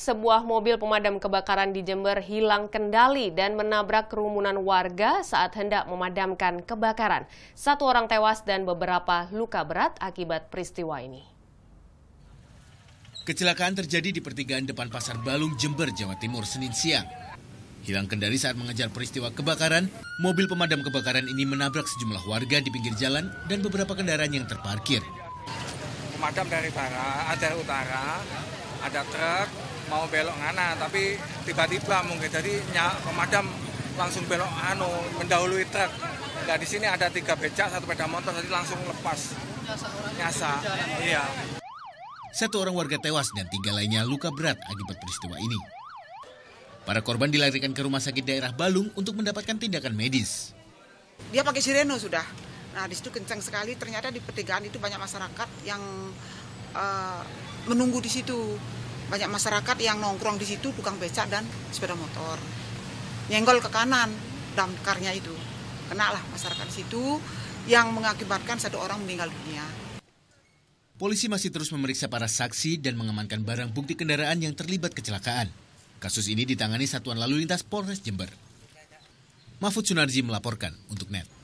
sebuah mobil pemadam kebakaran di Jember hilang kendali dan menabrak kerumunan warga saat hendak memadamkan kebakaran. Satu orang tewas dan beberapa luka berat akibat peristiwa ini. Kecelakaan terjadi di pertigaan depan Pasar Balung, Jember, Jawa Timur, Senin siang. Hilang kendali saat mengejar peristiwa kebakaran, mobil pemadam kebakaran ini menabrak sejumlah warga di pinggir jalan dan beberapa kendaraan yang terparkir. Pemadam dari barat, ada utara, ada truk, mau belok ngana tapi tiba-tiba mungkin jadi nyak pemadam langsung belok anu mendahului truk nggak di sini ada tiga becak satu sepeda motor jadi langsung lepas nyasa iya satu orang warga tewas dan tiga lainnya luka berat akibat peristiwa ini. Para korban dilarikan ke rumah sakit daerah Balung untuk mendapatkan tindakan medis. Dia pakai sireno sudah. Nah di situ kencang sekali. Ternyata di pertigaan itu banyak masyarakat yang uh, menunggu di situ banyak masyarakat yang nongkrong di situ bukan becak dan sepeda motor nyenggol ke kanan damkarnya itu kena lah masyarakat di situ yang mengakibatkan satu orang meninggal dunia Polisi masih terus memeriksa para saksi dan mengamankan barang bukti kendaraan yang terlibat kecelakaan. Kasus ini ditangani Satuan Lalu Lintas Polres Jember. Mahfud Sunarji melaporkan untuk NET.